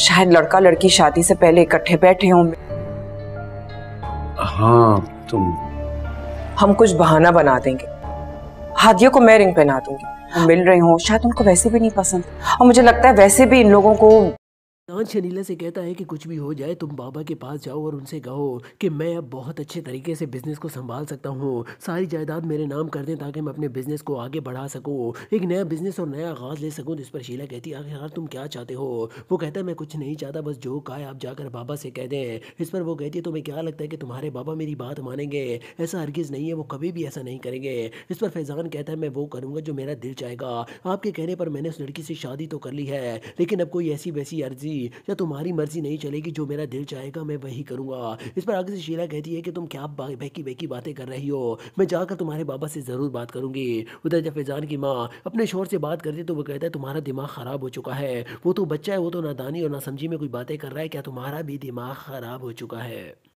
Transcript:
शायद लड़का लड़की शादी से पहले इकट्ठे बैठे होंगे हाँ तुम हम कुछ बहाना बना देंगे हादियों को मैं रिंग पहना दूंगी मिल रहे हूँ शायद उनको वैसे भी नहीं पसंद और मुझे लगता है वैसे भी इन लोगों को चांद शनीला से कहता है कि कुछ भी हो जाए तुम बाबा के पास जाओ और उनसे कहो कि मैं अब बहुत अच्छे तरीके से बिजनेस को संभाल सकता हूँ सारी जायदाद मेरे नाम कर दें ताकि मैं अपने बिजनेस को आगे बढ़ा सकूँ एक नया बिजनेस और नया आगाज़ ले सकूँ जिस पर शीला कहती है आखिर तुम क्या चाहते हो वो कहता है मैं कुछ नहीं चाहता बस जो कहा आप जाकर बाबा से कह दें इस पर वो कहती है तुम्हें क्या लगता है कि तुम्हारे बाबा मेरी बात मानेंगे ऐसा हरगिज़ नहीं है वो कभी भी ऐसा नहीं करेंगे इस पर फैज़ान कहता है मैं वो करूँगा जो मेरा दिल चाहेगा आपके कहने पर मैंने उस लड़की से शादी तो कर ली है लेकिन अब कोई ऐसी वैसी अर्जी चलेगी या तुम्हारी मर्जी नहीं चलेगी जो मेरा दिल चाहेगा मैं वही करूँगा इस पर आगे से शीला कहती है कि तुम क्या बहकी बहकी बातें कर रही हो मैं जाकर तुम्हारे बाबा से ज़रूर बात करूँगी उधर जब फैज़ान की माँ अपने शोर से बात करती तो वो कहता है तुम्हारा दिमाग ख़राब हो चुका है वो तो बच्चा है वो तो नादानी और ना समझी में कोई बातें कर रहा है क्या तुम्हारा भी दिमाग ख़राब हो चुका है